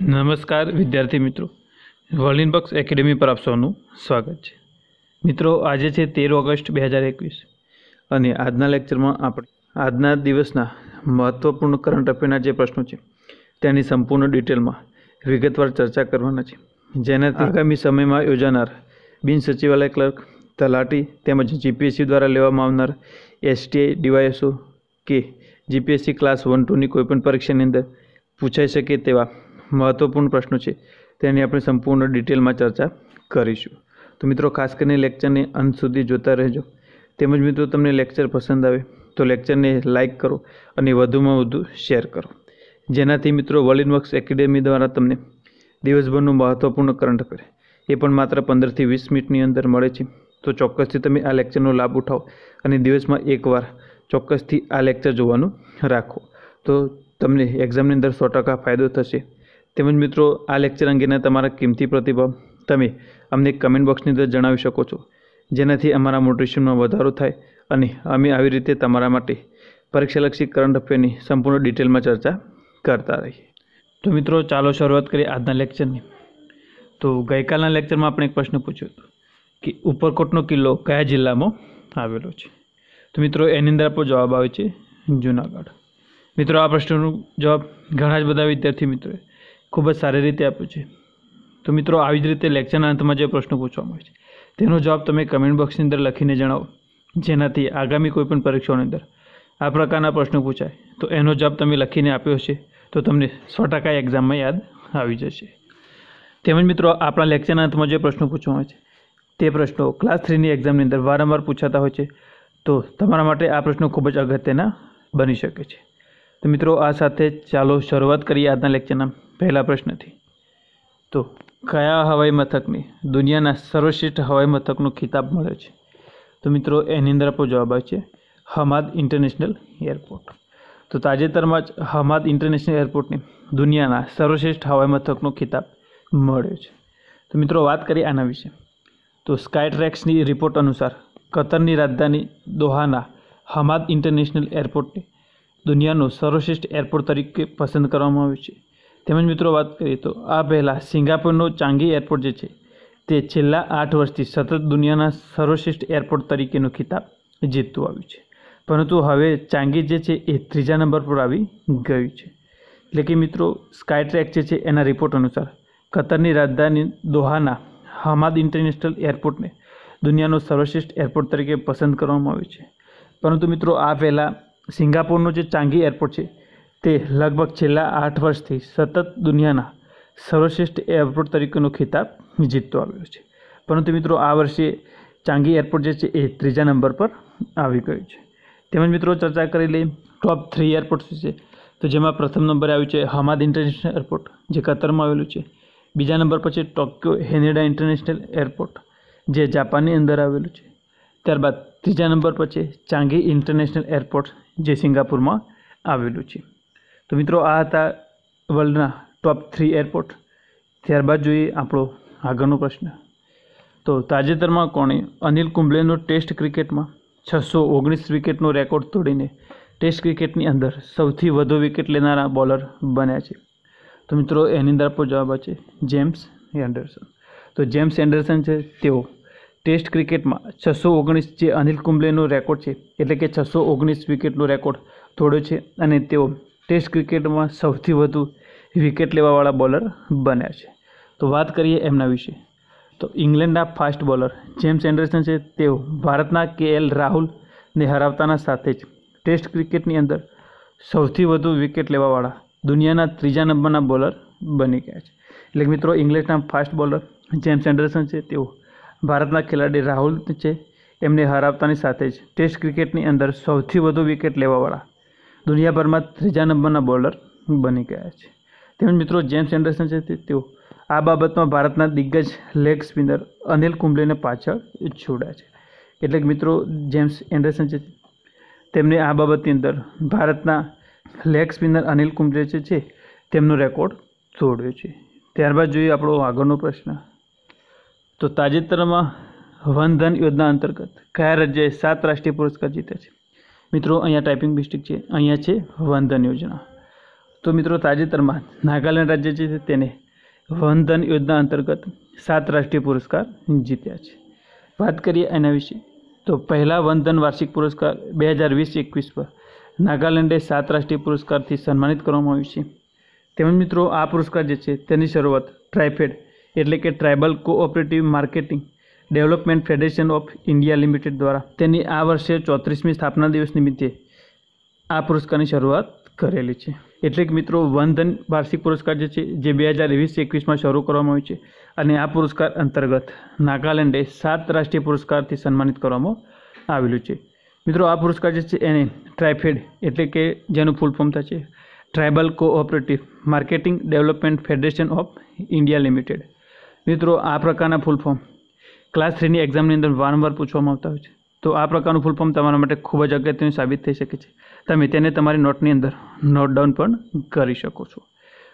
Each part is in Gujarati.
નમસ્કાર વિદ્યાર્થી મિત્રો વર્લિન બક્સ એકેડેમી પર આપ સ્વાગત છે મિત્રો આજે છે તેર ઓગસ્ટ બે હજાર એકવીસ અને આજના લેક્ચરમાં આપણે આજના દિવસના મહત્ત્વપૂર્ણ કરંટ અફેરના જે પ્રશ્નો છે તેની સંપૂર્ણ ડિટેલમાં વિગતવાર ચર્ચા કરવાના છે જેનાથી આગામી સમયમાં યોજાનાર બિન સચિવાલય ક્લર્ક તલાટી તેમજ જીપીએસસી દ્વારા લેવામાં આવનાર એસટીઆઈ ડીવાયએસઓ કે જીપીએસસી ક્લાસ વન ટુની કોઈપણ પરીક્ષાની અંદર પૂછાઈ શકે તેવા મહત્ત્વપૂર્ણ પ્રશ્નો છે તેની આપણે સંપૂર્ણ ડિટેલમાં ચર્ચા કરીશું તો મિત્રો ખાસ કરીને લેક્ચરને અંત સુધી જોતા રહેજો તેમજ મિત્રો તમને લેક્ચર પસંદ આવે તો લેક્ચરને લાઇક કરો અને વધુમાં વધુ શેર કરો જેનાથી મિત્રો વર્લ્ડ વર્ક્સ એકેડેમી દ્વારા તમને દિવસભરનું મહત્ત્વપૂર્ણ કરંટ કરે એ પણ માત્ર પંદરથી વીસ મિનિટની અંદર મળે છે તો ચોક્કસથી તમે આ લેક્ચરનો લાભ ઉઠાવો અને દિવસમાં એકવાર ચોક્કસથી આ લેક્ચર જોવાનું રાખો તો તમને એક્ઝામની અંદર સો ટકા ફાયદો થશે તેમજ મિત્રો આ લેક્ચર અંગેના તમારા કિંમતી પ્રતિભાવ તમે અમને કમેન્ટ બોક્સની અંદર જણાવી શકો છો જેનાથી અમારા મોટિવેશનમાં વધારો થાય અને અમે આવી રીતે તમારા માટે પરીક્ષાલક્ષી કરંટ અફેરની સંપૂર્ણ ડિટેલમાં ચર્ચા કરતા રહીએ તો મિત્રો ચાલો શરૂઆત કરીએ આજના લેક્ચરની તો ગઈકાલના લેક્ચરમાં આપણે એક પ્રશ્ન પૂછ્યો હતો કે ઉપરકોટનો કિલ્લો કયા જિલ્લામાં આવેલો છે તો મિત્રો એની અંદર આપણો જવાબ આવે છે જુનાગઢ મિત્રો આ પ્રશ્નનો જવાબ ઘણા જ બધા વિદ્યાર્થી મિત્રોએ ખૂબ જ સારી રીતે આપ્યું છે તો મિત્રો આવી જ રીતે લેક્ચરના અંતમાં જે પ્રશ્નો પૂછવામાં આવે છે તેનો જવાબ તમે કમેન્ટ બોક્સની અંદર લખીને જણાવો જેનાથી આગામી કોઈપણ પરીક્ષાઓની અંદર આ પ્રકારના પ્રશ્નો પૂછાય તો એનો જવાબ તમે લખીને આપ્યો છે તો તમને સો ટકા એક્ઝામમાં યાદ આવી જશે તેમજ મિત્રો આપણા લેક્ચરના અંતમાં જે પ્રશ્નો પૂછવામાં આવે છે તે પ્રશ્નો ક્લાસ થ્રીની એક્ઝામની અંદર વારંવાર પૂછાતા હોય છે તો તમારા માટે આ પ્રશ્નો ખૂબ જ અગત્યના બની શકે છે તો મિત્રો આ સાથે ચાલો શરૂઆત કરીએ આજના લેક્ચરના પહેલા પ્રશ્નથી તો કયા હવાઈ મથકને દુનિયાના સર્વશ્રેષ્ઠ હવાઈ મથકનો ખિતાબ મળ્યો છે તો મિત્રો એની અંદર આપણો જવાબ આવે છે હમાદ ઇન્ટરનેશનલ એરપોર્ટ તો તાજેતરમાં જ હમાદ ઇન્ટરનેશનલ એરપોર્ટને દુનિયાના સર્વશ્રેષ્ઠ હવાઈ મથકનો ખિતાબ મળ્યો છે તો મિત્રો વાત કરીએ આના વિશે તો સ્કાયટ્રેક્સની રિપોર્ટ અનુસાર કતરની રાજધાની દોહાના હમાદ ઇન્ટરનેશનલ એરપોર્ટને દુનિયાનો સર્વશ્રેષ્ઠ એરપોર્ટ તરીકે પસંદ કરવામાં આવ્યું છે તેમજ મિત્રો વાત કરીએ તો આ પહેલાં સિંગાપુરનો ચાંગી એરપોર્ટ જે છે તે છેલ્લા આઠ વર્ષથી સતત દુનિયાના સર્વશ્રેષ્ઠ એરપોર્ટ તરીકેનો ખિતાબ જીતતું આવ્યું છે પરંતુ હવે ચાંગી જે છે એ ત્રીજા નંબર પર આવી ગયું છે એટલે કે મિત્રો સ્કાયટ્રેક જે છે એના રિપોર્ટ અનુસાર કતરની રાજધાની દોહાના હમાદ ઇન્ટરનેશનલ એરપોર્ટને દુનિયાનો સર્વશ્રેષ્ઠ એરપોર્ટ તરીકે પસંદ કરવામાં આવ્યું છે પરંતુ મિત્રો આ પહેલાં સિંગાપુરનું જે ચાંગી એરપોર્ટ છે તે લગભગ છેલ્લા આઠ વર્ષથી સતત દુનિયાના સર્વશ્રેષ્ઠ એરપોર્ટ તરીકેનો ખિતાબ જીતતો આવ્યો છે પરંતુ મિત્રો આ વર્ષે ચાંગી એરપોર્ટ જે છે એ ત્રીજા નંબર પર આવી ગયું છે તેમજ મિત્રો ચર્ચા કરી લઈ ટોપ થ્રી એરપોર્ટ છે તો જેમાં પ્રથમ નંબરે આવ્યું છે હમાદ ઇન્ટરનેશનલ એરપોર્ટ જે કતરમાં આવેલું છે બીજા નંબર પર છે ટોક્યો હેનેડા ઇન્ટરનેશનલ એરપોર્ટ જે જાપાનની અંદર આવેલું છે ત્યારબાદ ત્રીજા નંબર પર છે ચાંગી ઇન્ટરનેશનલ એરપોર્ટ જે સિંગાપુરમાં આવેલું છે તો મિત્રો આ હતા વર્લ્ડના ટોપ થ્રી એરપોર્ટ ત્યારબાદ જોઈએ આપણો આગળનો પ્રશ્ન તો તાજેતરમાં કોણે અનિલ કુંબલેનો ટેસ્ટ ક્રિકેટમાં છસો ઓગણીસ વિકેટનો રેકોર્ડ તોડીને ટેસ્ટ ક્રિકેટની અંદર સૌથી વધુ વિકેટ લેનારા બોલર બન્યા છે તો મિત્રો એની અંદર આપણો જવાબ છે જેમ્સ એન્ડરસન તો જેમ્સ એન્ડરસન છે તેઓ ટેસ્ટ ક્રિકેટમાં છસો ઓગણીસ જે અનિલ કુંબલેનો રેકોર્ડ છે એટલે કે છસો ઓગણીસ વિકેટનો રેકોર્ડ તોડ્યો છે અને તેઓ ટેસ્ટ ક્રિકેટમાં સૌથી વધુ વિકેટ લેવાવાળા બોલર બન્યા છે તો વાત કરીએ એમના વિશે તો ઇંગ્લેન્ડના ફાસ્ટ બોલર જેમ્સ એન્ડરસન છે તેઓ ભારતના કે એલ રાહુલને હરાવતાના સાથે જ ટેસ્ટ ક્રિકેટની અંદર સૌથી વધુ વિકેટ લેવાવાળા દુનિયાના ત્રીજા નંબરના બોલર બની ગયા છે એટલે મિત્રો ઇંગ્લેન્ડના ફાસ્ટ બોલર જેમ્સ એન્ડરસન છે તેઓ ભારતના ખેલાડી રાહુલ છે એમને હરાવતાની સાથે જ ટેસ્ટ ક્રિકેટની અંદર સૌથી વધુ વિકેટ લેવાવાળા દુનિયાભરમાં ત્રીજા નંબરના બોલર બની ગયા છે તેમજ મિત્રો જેમ્સ એન્ડરસન છે તેઓ આ બાબતમાં ભારતના દિગ્ગજ લેગ સ્પિનર અનિલ કુંબલેને પાછળ છોડ્યા છે એટલે કે મિત્રો જેમ્સ એન્ડરસન છે તેમને આ બાબતની અંદર ભારતના લેગ સ્પિનર અનિલ કુંબલે છે તેમનો રેકોર્ડ તોડ્યો છે ત્યારબાદ જોઈએ આપણો આગળનો પ્રશ્ન તો તાજેતરમાં વનધન યોજના અંતર્ગત કયા રાજ્યએ સાત રાષ્ટ્રીય પુરસ્કાર જીત્યા છે મિત્રો અહીંયા ટાઈપિંગ ડિસ્ટ્રિક્ટ છે અહીંયા છે વનધન યોજના તો મિત્રો તાજેતરમાં નાગાલેન્ડ રાજ્ય જે છે તેને વનધન યોજના અંતર્ગત સાત રાષ્ટ્રીય પુરસ્કાર જીત્યા છે વાત કરીએ એના વિશે તો પહેલા વનધન વાર્ષિક પુરસ્કાર બે હજાર વીસ એકવીસ પર નાગાલેન્ડે સાત રાષ્ટ્રીય પુરસ્કારથી સન્માનિત કરવામાં આવ્યું છે તેમજ મિત્રો આ પુરસ્કાર જે છે તેની શરૂઆત ટ્રાઇફેડ એટલે કે tribal cooperative marketing development federation of India limited દ્વારા તેની આ વર્ષે ચોત્રીસમી સ્થાપના દિવસ નિમિત્તે આ પુરસ્કારની શરૂઆત કરેલી છે એટલે કે મિત્રો વનધન વાર્ષિક પુરસ્કાર જે છે જે બે હજાર વીસ એકવીસમાં શરૂ કરવામાં આવ્યો છે અને આ પુરસ્કાર અંતર્ગત નાગાલેન્ડે સાત રાષ્ટ્રીય પુરસ્કારથી સન્માનિત કરવામાં આવેલું છે મિત્રો આ પુરસ્કાર જે છે એને ટ્રાઇફેડ એટલે કે જેનું ફૂલ ફોર્મ થશે tribal cooperative marketing development federation of India limited મિત્રો આ પ્રકારના ફૂલ ફોર્મ ક્લાસ થ્રીની એક્ઝામની અંદર વારંવાર પૂછવામાં આવતા હોય છે તો આ પ્રકારનું ફૂલ ફોર્મ તમારા માટે ખૂબ જ અગત્યનું સાબિત થઈ શકે છે તમે તેને તમારી નોટની અંદર નોટ ડાઉન પણ કરી શકો છો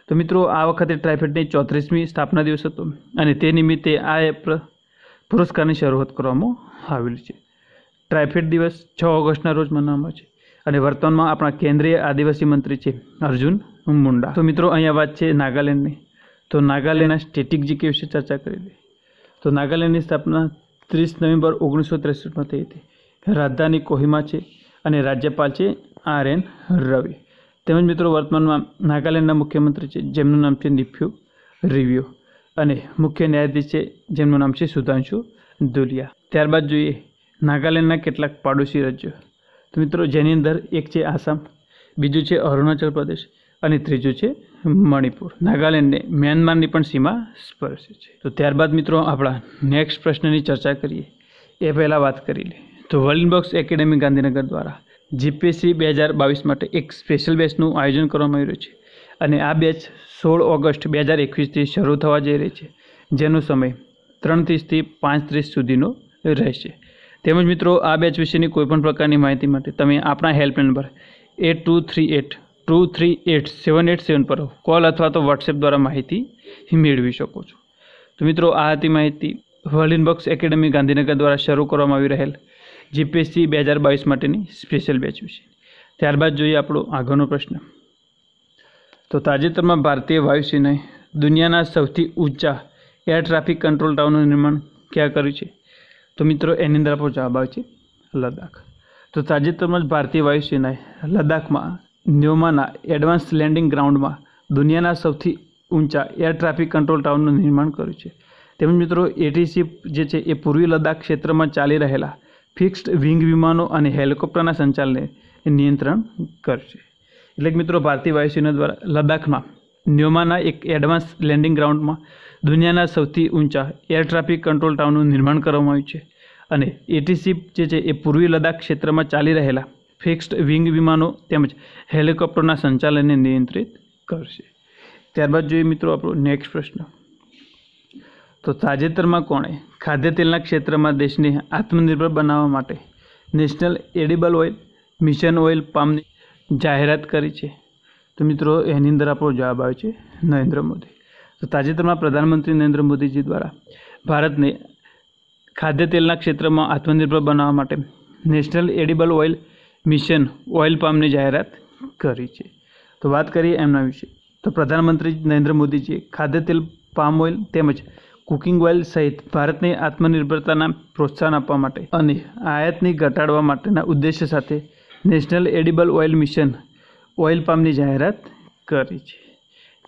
તો મિત્રો આ વખતે ટ્રાઇફેડની ચોત્રીસમી સ્થાપના દિવસ હતો અને તે નિમિત્તે આ પુરસ્કારની શરૂઆત કરવામાં આવેલી છે ટ્રાઇફેડ દિવસ છ ઓગસ્ટના રોજ મનાવવામાં છે અને વર્તમાનમાં આપણા કેન્દ્રીય આદિવાસી મંત્રી છે અર્જુન મુંડા તો મિત્રો અહીંયા વાત છે નાગાલેન્ડની તો નાગાલેન્ડના સ્ટેટિક જીકે વિશે ચર્ચા કરી દે તો નાગાલેન્ડની સ્થાપના ત્રીસ નવેમ્બર ઓગણીસો ત્રેસઠમાં થઈ હતી રાજધાની કોહિમા છે અને રાજ્યપાલ છે આર એન રવિ તેમજ મિત્રો વર્તમાનમાં નાગાલેન્ડના મુખ્યમંત્રી છે જેમનું નામ છે નિફ્યુ રિવ્યુ અને મુખ્ય ન્યાયાધીશ છે જેમનું નામ છે સુધાંશુ દુલિયા ત્યારબાદ જોઈએ નાગાલેન્ડના કેટલાક પાડોશી રાજ્યો તો મિત્રો જેની અંદર એક છે આસામ બીજું છે અરુણાચલ પ્રદેશ અને ત્રીજું છે મણિપુર નાગાલેન્ડને મ્યાનમારની પણ સીમા સ્પર્શે છે તો ત્યારબાદ મિત્રો આપણા નેક્સ્ટ પ્રશ્નની ચર્ચા કરીએ એ પહેલાં વાત કરી લે તો વર્લ્ડ બોક્સ એકેડેમી ગાંધીનગર દ્વારા જીપીએસસી બે હજાર બાવીસ માટે એક સ્પેશિયલ બેચનું આયોજન કરવામાં આવી રહ્યું છે અને આ બેચ સોળ ઓગસ્ટ બે હજાર એકવીસથી શરૂ થવા જઈ રહી છે જેનો સમય ત્રણ ત્રીસથી પાંચ ત્રીસ સુધીનો રહેશે તેમજ મિત્રો આ બેચ વિશેની કોઈપણ પ્રકારની માહિતી માટે તમે આપણા help number eight two three eight two three eight seven eight seven પર કોલ અથવા તો વોટ્સએપ દ્વારા માહિતી મેળવી શકો છો તો મિત્રો આ હતી માહિતી વર્લિન બોક્સ એકેડમી ગાંધીનગર દ્વારા શરૂ કરવામાં આવી રહેલ જીપીએસસી બે હજાર બાવીસ માટેની સ્પેશિયલ બેચ વિશે ત્યારબાદ જોઈએ આપણો આગળનો પ્રશ્ન તો તાજેતરમાં ભારતીય વાયુસેનાએ દુનિયાના સૌથી ઊંચા એર ટ્રાફિક કંટ્રોલ ટાવરનું નિર્માણ ક્યાં કર્યું છે તો મિત્રો એની અંદર આપણો જવાબ આવે છે લદ્દાખ તો તાજેતરમાં જ ભારતીય વાયુસેનાએ લદ્દાખમાં ન્યોમાના એડવાન્સ લેન્ડિંગ ગ્રાઉન્ડમાં દુનિયાના સૌથી ઊંચા એર ટ્રાફિક કંટ્રોલ ટાવરનું નિર્માણ કર્યું છે તેમજ મિત્રો એટીસી જે છે એ પૂર્વી લદ્દાખ ક્ષેત્રમાં ચાલી રહેલા ફિક્સ્ડ વિંગ વિમાનો અને હેલિકોપ્ટરના સંચાલને નિયંત્રણ કરશે એટલે કે મિત્રો ભારતીય વાયુસેના દ્વારા લદ્દાખમાં ન્યોમાના એક એડવાન્સ લેન્ડિંગ ગ્રાઉન્ડમાં દુનિયાના સૌથી ઊંચા એર ટ્રાફિક કંટ્રોલ ટાવરનું નિર્માણ કરવામાં આવ્યું છે અને એટીસી જે છે એ પૂર્વી લદ્દાખ ક્ષેત્રમાં ચાલી રહેલા ફિક્સ્ડ વિંગ વિમાનો તેમજ હેલિકોપ્ટરના સંચાલનને નિયંત્રિત કરશે ત્યારબાદ જોઈએ મિત્રો આપણો નેક્સ્ટ પ્રશ્ન તો તાજેતરમાં કોણે ખાદ્ય તેલના ક્ષેત્રમાં દેશને આત્મનિર્ભર બનાવવા માટે national edible oil mission oil પામની જાહેરાત કરી છે તો મિત્રો એની અંદર આપણો જવાબ આવે છે નરેન્દ્ર મોદી તો તાજેતરમાં પ્રધાનમંત્રી નરેન્દ્ર મોદીજી દ્વારા ભારતને ખાદ્ય તેલના ક્ષેત્રમાં આત્મનિર્ભર બનાવવા માટે national edible oil mission oil પામની જાહેરાત કરી છે તો વાત કરીએ એમના વિશે તો પ્રધાનમંત્રી નરેન્દ્ર મોદીજીએ ખાદ્ય તેલ પામ ઓઇલ તેમજ કુકિંગ ઓઇલ સહિત ભારતની આત્મનિર્ભરતાના પ્રોત્સાહન આપવા માટે અને આયાતની ઘટાડવા માટેના ઉદ્દેશ્ય સાથે national edible oil mission oil પામની જાહેરાત કરી છે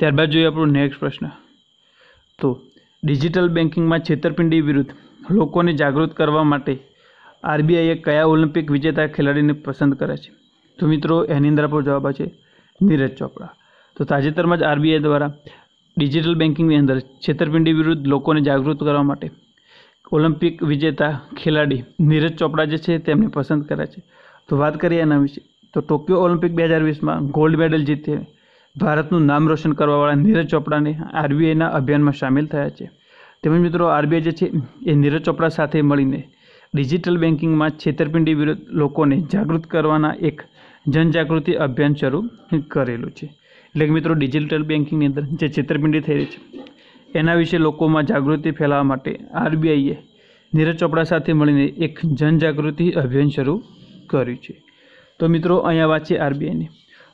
ત્યારબાદ જોઈએ આપણો નેક્સ્ટ પ્રશ્ન તો ડિજિટલ બેન્કિંગમાં છેતરપિંડી વિરુદ્ધ લોકોને જાગૃત કરવા માટે આરબીઆઈએ કયા ઓલિમ્પિક વિજેતા ખેલાડીને પસંદ કરે છે તો મિત્રો એની અંદર આપણો જવાબ છે નીરજ ચોપડા તો તાજેતરમાં જ આરબીઆઈ દ્વારા ડિજિટલ બેન્કિંગની અંદર છેતરપિંડી વિરુદ્ધ લોકોને જાગૃત કરવા માટે ઓલિમ્પિક વિજેતા ખેલાડી નીરજ ચોપડા જે છે તેમને પસંદ કરે છે તો વાત કરીએ એના વિશે તો ટોક્યો ઓલિમ્પિક બે હજાર વીસમાં ગોલ્ડ મેડલ જીતી ભારતનું નામ રોશન કરવાવાળા નીરજ ચોપડાને આરબીઆઈના અભિયાનમાં સામેલ થયા છે તેમજ મિત્રો આરબીઆઈ જે છે એ નીરજ ચોપડા સાથે મળીને ડિજિટલ બેન્કિંગમાં છેતરપિંડી વિરુદ્ધ લોકોને જાગૃત કરવાના એક જનજાગૃતિ અભિયાન શરૂ કરેલું છે એટલે કે મિત્રો ડિજિટલ બેન્કિંગની અંદર જે છેતરપિંડી થઈ રહી છે એના વિશે લોકોમાં જાગૃતિ ફેલાવવા માટે આરબીઆઈએ નીરજ ચોપડા સાથે મળીને એક જનજાગૃતિ અભિયાન શરૂ કર્યું છે તો મિત્રો અહીંયા વાત છે આરબીઆઈની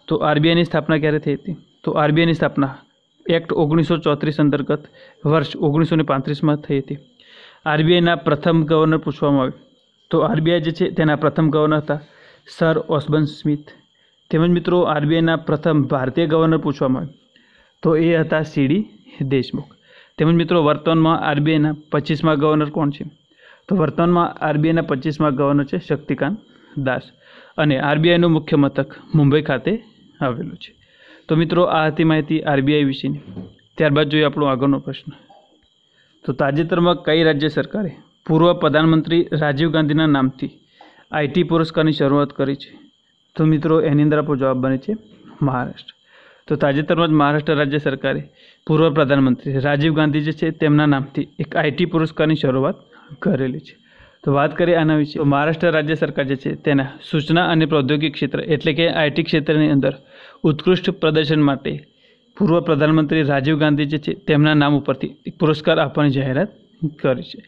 તો આરબીઆઈની સ્થાપના ક્યારે થઈ હતી તો આરબીઆઈની સ્થાપના એક્ટ ઓગણીસો ચોત્રીસ અંતર્ગત વર્ષ ઓગણીસો ને પાંત્રીસમાં થઈ હતી આરબીઆઈના પ્રથમ ગવર્નર પૂછવામાં આવ્યું તો આરબીઆઈ જે છે તેના પ્રથમ ગવર્નર હતા સર ઓસબન સ્મિથ તેમજ મિત્રો આરબીઆઈના પ્રથમ ભારતીય ગવર્નર પૂછવામાં આવ્યું તો એ હતા સીડી દેશમુખ તેમજ મિત્રો વર્તમાનમાં આરબીઆઈના પચીસમાં ગવર્નર કોણ છે તો વર્તમાનમાં આરબીઆઈના પચીસમાં ગવર્નર છે શક્તિકાંત દાસ અને આરબીઆઈનું મુખ્ય મથક મુંબઈ ખાતે આવેલું છે તો મિત્રો આ હતી માહિતી આરબીઆઈ વિશેની ત્યારબાદ જોઈએ આપણો આગળનો પ્રશ્ન તો તાજેતરમાં કઈ રાજ્ય સરકારે પૂર્વ પ્રધાનમંત્રી રાજીવ ગાંધીના નામથી આઈટી પુરસ્કારની શરૂઆત કરી છે તો મિત્રો એની અંદર આપણો જવાબ બને છે મહારાષ્ટ્ર તો તાજેતરમાં જ મહારાષ્ટ્ર રાજ્ય સરકારે પૂર્વ પ્રધાનમંત્રી રાજીવ ગાંધી જે છે તેમના નામથી એક આઈટી પુરસ્કારની શરૂઆત કરેલી છે તો વાત કરીએ આના વિશે મહારાષ્ટ્ર રાજ્ય સરકાર જે છે તેના સૂચના અને પ્રૌદ્યોગિક ક્ષેત્ર એટલે કે આઈટી ક્ષેત્રની અંદર ઉત્કૃષ્ટ પ્રદર્શન માટે પૂર્વ પ્રધાનમંત્રી રાજીવ ગાંધી જે છે તેમના નામ ઉપરથી પુરસ્કાર આપવાની જાહેરાત કરી છે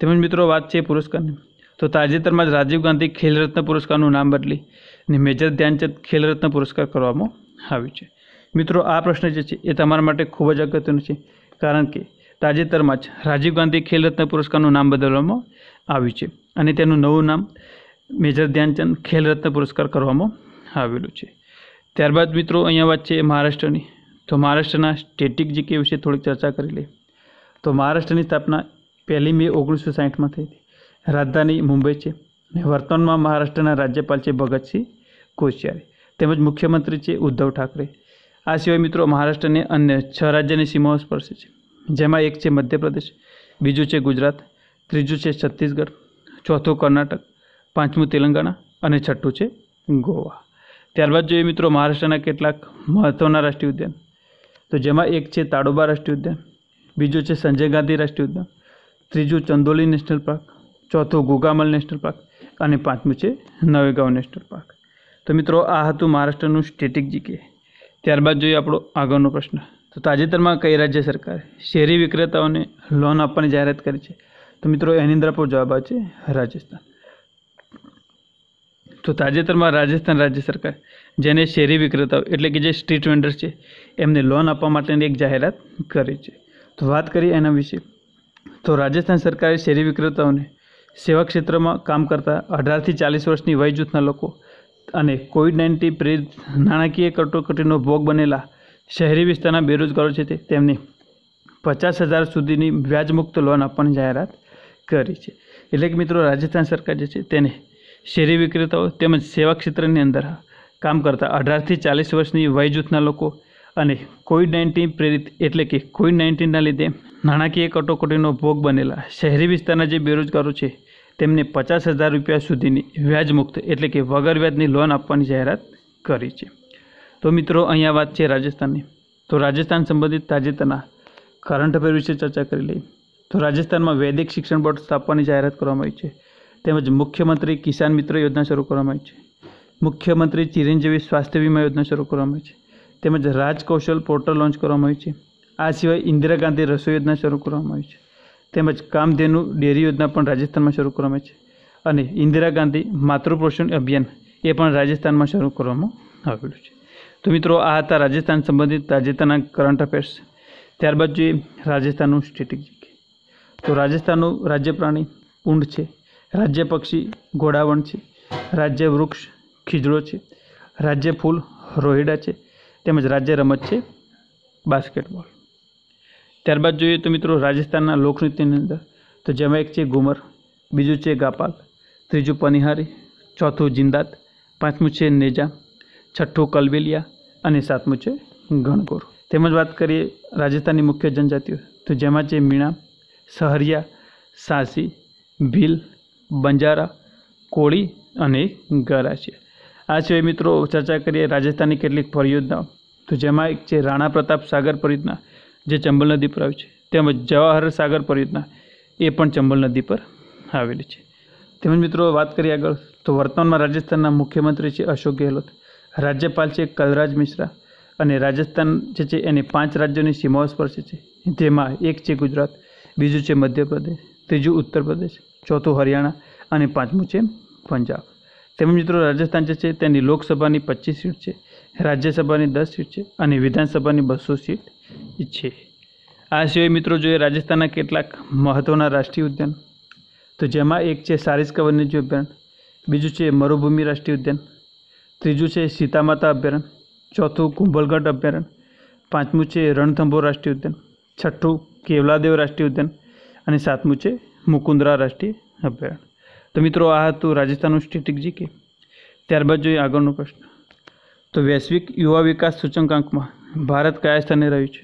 તેમજ મિત્રો વાત છે પુરસ્કારની તો તાજેતરમાં જ રાજીવ ગાંધી ખેલરત્ન પુરસ્કારનું નામ બદલી અને મેજર ધ્યાનચંદ ખેલરત્ન પુરસ્કાર કરવામાં આવ્યું છે મિત્રો આ પ્રશ્ન જે છે એ તમારા માટે ખૂબ જ અગત્યનો છે કારણ કે તાજેતરમાં જ રાજીવ ગાંધી ખેલરત્ન પુરસ્કારનું નામ બદલવામાં આવ્યું છે અને તેનું નવું નામ મેજર ધ્યાનચંદ ખેલરત્ન પુરસ્કાર કરવામાં આવેલું છે ત્યારબાદ મિત્રો અહીંયા વાત છે મહારાષ્ટ્રની તો મહારાષ્ટ્રના સ્ટેટિક જીકે વિશે થોડીક ચર્ચા કરી લઈએ તો મહારાષ્ટ્રની સ્થાપના પહેલી મે ઓગણીસો સાહીઠમાં થઈ હતી રાજધાની મુંબઈ છે અને વર્તમાનમાં મહારાષ્ટ્રના રાજ્યપાલ છે ભગતસિંહ કોશિયારી તેમજ મુખ્યમંત્રી છે ઉદ્ધવ ઠાકરે આ સિવાય મિત્રો મહારાષ્ટ્રને અન્ય છ રાજ્યની સીમાઓ સ્પર્શે છે જેમાં એક છે મધ્યપ્રદેશ બીજું છે ગુજરાત ત્રીજું છે છત્તીસગઢ ચોથું કર્ણાટક પાંચમું તેલંગાણા અને છઠ્ઠું છે ગોવા ત્યારબાદ જોઈએ મિત્રો મહારાષ્ટ્રના કેટલાક મહત્ત્વના રાષ્ટ્રીય ઉદ્યાન તો જેમાં એક છે તાડોબા રાષ્ટ્રીય ઉદ્યાન બીજો છે સંજય ગાંધી રાષ્ટ્રીય ઉદ્યાન ત્રીજું ચંદોલી નેશનલ પાર્ક ચોથું ગોગામલ નેશનલ પાર્ક અને પાંચમું છે નવેગાંવ નેશનલ પાર્ક તો મિત્રો આ હતું મહારાષ્ટ્રનું સ્ટેટિક જીકે ત્યારબાદ જોઈએ આપણો આગળનો પ્રશ્ન તો તાજેતરમાં કઈ રાજ્ય સરકારે શહેરી વિક્રેતાઓને લોન આપવાની જાહેરાત કરી છે તો મિત્રો એની અંદર આપણો જવાબ આવશે રાજસ્થાન તો તાજેતરમાં રાજસ્થાન રાજ્ય સરકાર જેને શેરી વિક્રેતાઓ એટલે કે જે સ્ટ્રીટ વેન્ડર છે એમને લોન આપવા માટેની એક જાહેરાત કરી છે તો વાત કરીએ એના વિશે તો રાજસ્થાન સરકારે શેરી વિક્રેતાઓને સેવા ક્ષેત્રમાં કામ કરતા અઢારથી ચાલીસ વર્ષની વય જૂથના લોકો અને કોવિડ નાઇન્ટીન પ્રેરિત નાણાકીય કટોકટીનો ભોગ બનેલા શહેરી વિસ્તારના બેરોજગારો છે તે તેમને પચાસ હજાર સુધીની વ્યાજમુક્ત લોન આપવાની જાહેરાત કરી છે એટલે કે મિત્રો રાજસ્થાન સરકાર જે છે તેને શેરી વિક્રેતાઓ તેમજ સેવા ક્ષેત્રની અંદર કામ કરતા અઢારથી ચાલીસ વર્ષની વયજૂથના લોકો અને કોવિડ નાઇન્ટીન પ્રેરિત એટલે કે કોવિડ નાઇન્ટીનના લીધે નાણાકીય કટોકટીનો ભોગ બનેલા શહેરી વિસ્તારના જે બેરોજગારો છે તેમને પચાસ હજાર રૂપિયા સુધીની વ્યાજમુક્ત એટલે કે વગર વ્યાજની લોન આપવાની જાહેરાત કરી છે તો મિત્રો અહીંયા વાત છે રાજસ્થાનની તો રાજસ્થાન સંબંધિત તાજેતરના કરંટ અફેર વિશે ચર્ચા કરી લઈએ તો રાજસ્થાનમાં વૈદિક શિક્ષણ બોર્ડ સ્થાપવાની જાહેરાત કરવામાં આવી છે તેમજ મુખ્યમંત્રી કિસાન મિત્ર યોજના શરૂ કરવામાં આવી છે મુખ્યમંત્રી ચિરંજીવી સ્વાસ્થ્ય વીમા યોજના શરૂ કરવામાં આવી છે તેમજ રાજકૌશલ પોર્ટલ લોન્ચ કરવામાં આવ્યું છે આ સિવાય ઇન્દિરા ગાંધી રસોઈ યોજના શરૂ કરવામાં આવી છે તેમજ કામધેનુ ડેરી યોજના પણ રાજસ્થાનમાં શરૂ કરવામાં આવી છે અને ઇન્દિરા ગાંધી માતૃપોષણ અભિયાન એ પણ રાજસ્થાનમાં શરૂ કરવામાં આવેલું છે તો મિત્રો આ હતા રાજસ્થાન સંબંધિત તાજેતરના કરંટ અફેર્સ ત્યારબાદ જોઈએ રાજસ્થાનનું સ્ટેટિક તો રાજસ્થાનનું રાજ્ય પ્રાણી ઊંટ છે રાજ્ય પક્ષી ઘોડાવણ છે રાજ્ય વૃક્ષ ખીજડો છે રાજ્ય ફૂલ રોહિડા છે તેમજ રાજ્ય રમત છે બાસ્કેટબોલ ત્યારબાદ જોઈએ તો મિત્રો રાજસ્થાનના લોકનૃત્યની અંદર તો જેમાં એક છે ઘુમર બીજું છે ગાપાલ ત્રીજું પનિહારી ચોથું જિંદાત પાંચમું છે નેજા છઠ્ઠું કલબેલિયા અને સાતમું છે ગણગોર તેમજ વાત કરીએ રાજસ્થાનની મુખ્ય જનજાતિઓ તો જેમાં છે મીણા સહરિયા સાસી ભીલ બંજારા કોળી અને ગરા છે આ સિવાય મિત્રો ચર્ચા કરીએ રાજસ્થાનની કેટલીક પરિયોજનાઓ તો જેમાં એક છે રાણા પ્રતાપ સાગર પરિયોજના જે ચંબલ નદી પર આવી છે તેમજ જવાહર સાગર પરિયોજના એ પણ ચંબલ નદી પર આવેલી છે તેમજ મિત્રો વાત કરીએ આગળ તો વર્તમાનમાં રાજસ્થાનના મુખ્યમંત્રી છે અશોક ગહેલોત રાજ્યપાલ છે કલરાજ મિશ્રા અને રાજસ્થાન જે છે એની પાંચ રાજ્યોની સીમાઓ સ્પર્શે છે જેમાં એક છે ગુજરાત બીજું છે મધ્યપ્રદેશ ત્રીજું ઉત્તર પ્રદેશ ચોથું હરિયાણા અને પાંચમું છે પંજાબ તેમજ મિત્રો રાજસ્થાન જે છે તેની લોકસભાની પચીસ સીટ છે રાજ્યસભાની દસ સીટ છે અને વિધાનસભાની બસો સીટ છે આ સિવાય મિત્રો જોઈએ રાજસ્થાનના કેટલાક મહત્ત્વના રાષ્ટ્રીય ઉદ્યાન તો જેમાં એક છે સારિસ્કા વન્યજીવ અભયારણ્ય બીજું છે મરુભૂમિ રાષ્ટ્રીય ઉદ્યાન ત્રીજું છે સીતામાતા અભયારણ્ય ચોથું કુંભલગઢ અભયારણ્ય પાંચમું છે રણથંભોર રાષ્ટ્રીય ઉદ્યાન છઠ્ઠું કેવલાદેવ રાષ્ટ્રીય ઉદ્યાન અને સાતમું છે મુકુંદરા રાષ્ટ્રીય અભયારણ્ય તો મિત્રો આ હતું રાજસ્થાનનું સ્ટેટિક જીકે ત્યારબાદ જોઈએ આગળનો પ્રશ્ન તો વૈશ્વિક યુવા વિકાસ સૂચકાંકમાં ભારત કયા સ્થાને રહ્યું છે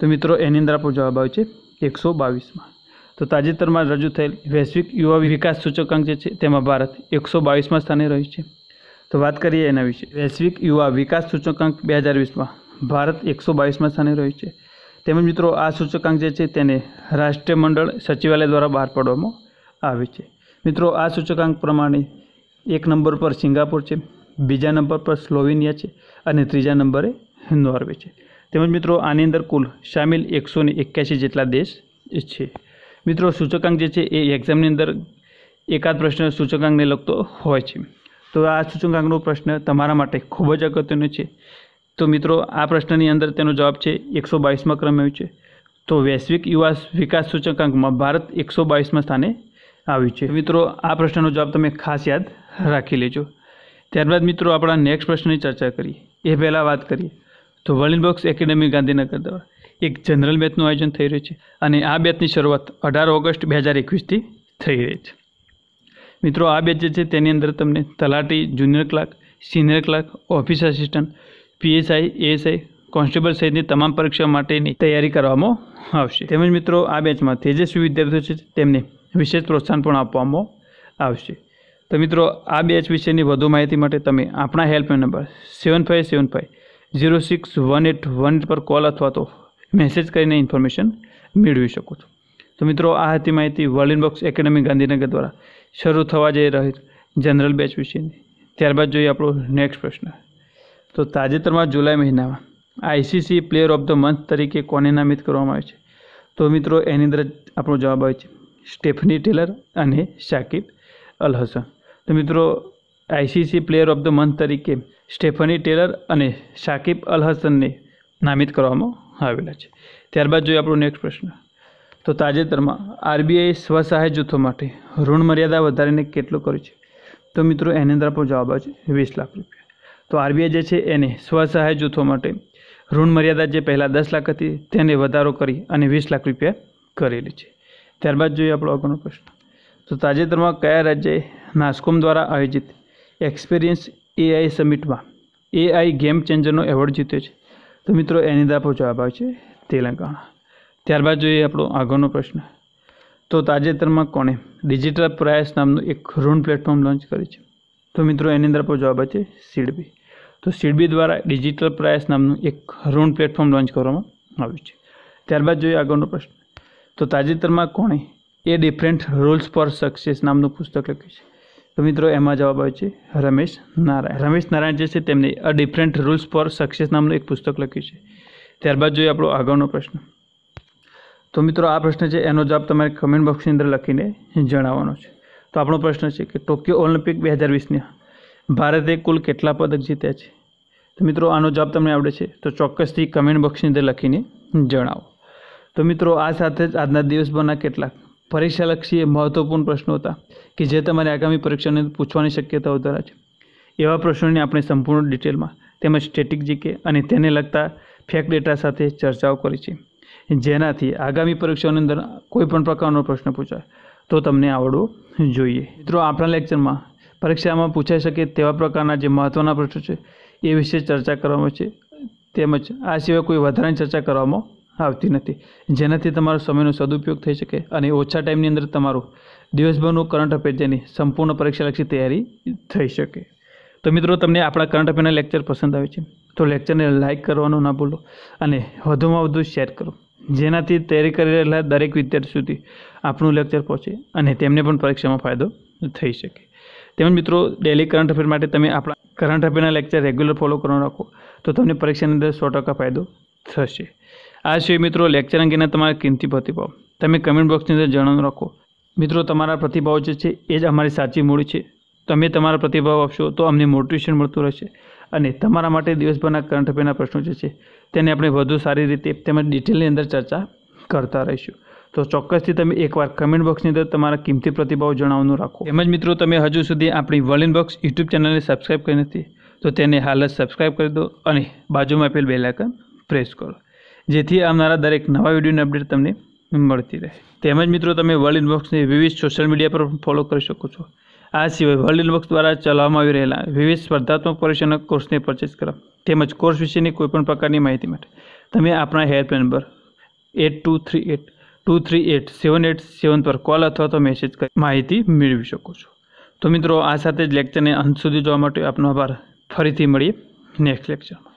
તો મિત્રો એની અંદર આપણો જવાબ આવે છે એકસો બાવીસમાં તો તાજેતરમાં રજૂ થયેલ વૈશ્વિક યુવા વિકાસ સૂચકાંક જે છે તેમાં ભારત એકસો બાવીસમાં સ્થાને રહ્યું છે તો વાત કરીએ એના વિશે વૈશ્વિક યુવા વિકાસ સૂચકાંક બે હજાર વીસમાં ભારત એકસો બાવીસમાં સ્થાને રહ્યું છે તેમજ મિત્રો આ સૂચકાંક જે છે તેને રાષ્ટ્રીય મંડળ સચિવાલય દ્વારા બહાર પાડવામાં આવે છે મિત્રો આ સૂચકાંક પ્રમાણે એક નંબર પર સિંગાપુર છે બીજા નંબર પર સ્લોવેનિયા છે અને ત્રીજા નંબરે નોર્વે છે તેમજ મિત્રો આની અંદર કુલ સામેલ એકસો એક્યાસી જેટલા દેશ છે મિત્રો સૂચકાંક જે છે એ એક્ઝામની અંદર એકાદ પ્રશ્ન સૂચકાંકને લગતો હોય છે તો આ સૂચકાંકનો પ્રશ્ન તમારા માટે ખૂબ જ અગત્યનો છે તો મિત્રો આ પ્રશ્નની અંદર તેનો જવાબ છે એકસો બાવીસમાં ક્રમે આવ્યું છે તો વૈશ્વિક યુવા વિકાસ સૂચકાંકમાં ભારત એકસો બાવીસમાં સ્થાને આવ્યું છે મિત્રો આ પ્રશ્નનો જવાબ તમે ખાસ યાદ રાખી લેજો ત્યારબાદ મિત્રો આપણા નેક્સ્ટ પ્રશ્નની ચર્ચા કરીએ એ પહેલાં વાત કરીએ તો વર્લ્ડ બોક્સ એકેડેમી ગાંધીનગર દ્વારા એક જનરલ બેચનું આયોજન થઈ રહ્યું છે અને આ બેચની શરૂઆત અઢાર ઓગસ્ટ બે હજાર એકવીસથી થઈ રહી છે મિત્રો આ બેચ જે છે તેની અંદર તમને તલાટી junior clerk senior clerk office assistant PSI ASI constable સહિતની તમામ પરીક્ષા માટેની તૈયારી કરવામાં આવશે તેમજ મિત્રો આ બેચમાં તેજસ્વી વિદ્યાર્થીઓ છે તેમને વિશેષ પ્રોત્સાહન પણ આપવામાં આવશે તો મિત્રો આ બેચ વિશેની વધુ માહિતી માટે તમે આપણા helpline number seven five seven five zero six one eight one પર કોલ અથવા તો મેસેજ કરીને ઇન્ફોર્મેશન મેળવી શકો છો તો મિત્રો આ હતી માહિતી વર્લ્ડ બોક્સ એકેડેમી ગાંધીનગર દ્વારા શરૂ થવા જઈ રહી જનરલ બેચ વિશેની ત્યારબાદ જોઈએ આપણો નેક્સ્ટ પ્રશ્ન તો તાજેતરમાં જુલાઈ મહિનામાં ICC player of the month તરીકે કોને નામિત કરવામાં આવે છે તો મિત્રો એની અંદર આપણો જવાબ આવે છે સ્ટેફની ટેલર અને શાકિબ અલ હસન તો મિત્રો ICC player of the month તરીકે સ્ટેફની ટેલર અને શાકિબ અલ હસનને નામિત કરવામાં આવેલા છે ત્યારબાદ જોઈએ આપણો નેક્સ્ટ પ્રશ્ન તો તાજેતરમાં આરબીઆઈ સ્વસહાય જૂથો માટે ઋણ મર્યાદા વધારીને કેટલું કર્યું છે તો મિત્રો એની અંદર આપણો જવાબ આવે છે વીસ લાખ રૂપિયા તો આરબીઆઈ જે છે એને સ્વસહાય જૂથો માટે ઋણ મર્યાદા જે પહેલાં દસ લાખ હતી તેને વધારો કરી અને વીસ લાખ રૂપિયા કરેલી છે ત્યારબાદ જોઈએ આપણો આગળનો પ્રશ્ન તો તાજેતરમાં કયા રાજ્યે નાસ્કોમ દ્વારા આયોજિત એક્સપિરિયન્સ એઆઈ સમિટમાં એઆઈ ગેમ ચેન્જરનો એવોર્ડ જીત્યો છે તો મિત્રો એની દાપો જવાબ આવે છે તેલંગાણા ત્યારબાદ જોઈએ આપણો આગળનો પ્રશ્ન તો તાજેતરમાં કોણે ડિજિટલ પ્રયાસ નામનું એક ઋણ પ્લેટફોર્મ લોન્ચ કર્યું છે તો મિત્રો એની અંદર આપણો જવાબ છે સીડબી તો સીડબી દ્વારા ડિજિટલ પ્રયાસ નામનું એક ઋણ પ્લેટફોર્મ લોન્ચ કરવામાં આવ્યું છે ત્યારબાદ જોઈએ આગળનો પ્રશ્ન તો તાજેતરમાં કોણે a different rules for success નામનું પુસ્તક લખ્યું છે તો મિત્રો એમાં જવાબ આવે છે રમેશ નારાયણ રમેશ નારાયણ જે છે તેમણે a different rules for success નામનું એક પુસ્તક લખ્યું છે ત્યારબાદ જોઈએ આપણો આગળનો પ્રશ્ન તો મિત્રો આ પ્રશ્ન છે એનો જવાબ તમારે કમેન્ટ બોક્સની અંદર લખીને જણાવવાનો છે તો આપણો પ્રશ્ન છે કે ટોક્યો ઓલિમ્પિક બે હજાર વીસની ભારતે કુલ કેટલા પદક જીત્યા છે તો મિત્રો આનો જવાબ તમને આવડે છે તો ચોક્કસથી કમેન્ટ બોક્સની અંદર લખીને જણાવો તો મિત્રો આ સાથે જ આજના દિવસભરના કેટલાક પરીક્ષાલક્ષી મહત્વપૂર્ણ પ્રશ્નો હતા કે જે તમારે આગામી પરીક્ષાને પૂછવાની શક્યતાઓ ધરાવે છે એવા પ્રશ્નોની આપણે સંપૂર્ણ ડિટેલમાં તેમજ સ્ટેટિક જીકે અને તેને લગતા ફેક ડેટા સાથે ચર્ચાઓ કરી છે જેનાથી આગામી પરીક્ષાઓની અંદર કોઈપણ પ્રકારનો પ્રશ્ન પૂછાય તો તમને આવડવો જોઈએ મિત્રો આપણા લેક્ચરમાં પરીક્ષામાં પૂછાઈ શકે તેવા પ્રકારના જે મહત્ત્વના પ્રશ્નો છે એ વિશે ચર્ચા કરવામાં છે તેમજ આ સિવાય કોઈ વધારાની ચર્ચા કરવામાં આવતી નથી જેનાથી તમારો સમયનો સદુપયોગ થઈ શકે અને ઓછા ટાઈમની અંદર તમારું દિવસભરનું કરંટ અફેર જેની સંપૂર્ણ પરીક્ષાલક્ષી તૈયારી થઈ શકે તો મિત્રો તમને આપણા કરંટ અફેરના લેક્ચર પસંદ આવે છે તો લેક્ચરને લાઇક કરવાનું ના ભૂલો અને વધુમાં વધુ શેર કરો જેનાથી તૈયારી કરી રહેલા દરેક વિદ્યાર્થી સુધી આપણું લેક્ચર પહોંચે અને તેમને પણ પરીક્ષામાં ફાયદો થઈ શકે તેમજ મિત્રો ડેલી કરંટ અફેર માટે તમે આપણા કરંટ અફેરના લેક્ચર રેગ્યુલર ફોલો કરવાનું રાખો તો તમને પરીક્ષાની અંદર સો ટકા ફાયદો થશે આ સિવાય મિત્રો લેક્ચર અંગેના તમારા કિંમતી પ્રતિભાવ તમે કમેન્ટ બોક્સની અંદર જણાવ રાખો મિત્રો તમારા પ્રતિભાવો જે છે એ જ અમારી સાચી મૂડી છે તમે તમારા પ્રતિભાવ આપશો તો અમને મોટિવેશન મળતું રહેશે અને તમારા માટે દિવસભરના કરંટ અફેરના પ્રશ્નો જે છે તેને આપણે વધુ સારી રીતે તેમજ ડિટેલની અંદર ચર્ચા કરતા રહીશું તો ચોક્કસથી તમે એકવાર કમેન્ટ બોક્સની અંદર તમારા કિંમતી પ્રતિભાવ જણાવવાનું રાખો એમ જ મિત્રો તમે હજુ સુધી આપણી વર્લિન બોક્સ યુટ્યુબ ચેનલને સબસ્ક્રાઈબ કરી નથી તો તેને હાલ જ સબસ્ક્રાઈબ કરી દો અને બાજુમાં આપેલ બેલાઇકન પ્રેસ કરો જેથી આવનારા દરેક નવા વિડીયોની અપડેટ તમને મળતી રહે તેમજ મિત્રો તમે વર્લ્ડ ઇનબોક્સને વિવિધ સોશિયલ મીડિયા પર ફોલો કરી શકો છો આ સિવાય વર્લ્ડ ઇનબોક્સ દ્વારા ચલાવવામાં આવી રહેલા વિવિધ સ્પર્ધાત્મક પરીક્ષાના કોર્સને પરચેસ કરો તેમજ કોર્સ વિશેની કોઈપણ પ્રકારની માહિતી માટે તમે આપણા helpline number eight two three eight two three eight seven eight seven પર કોલ અથવા તો મેસેજ કરી માહિતી મેળવી શકો છો તો મિત્રો આ સાથે જ લેક્ચરને અંત સુધી જોવા માટે આપનો આભાર ફરીથી મળીએ નેક્સ્ટ લેક્ચરમાં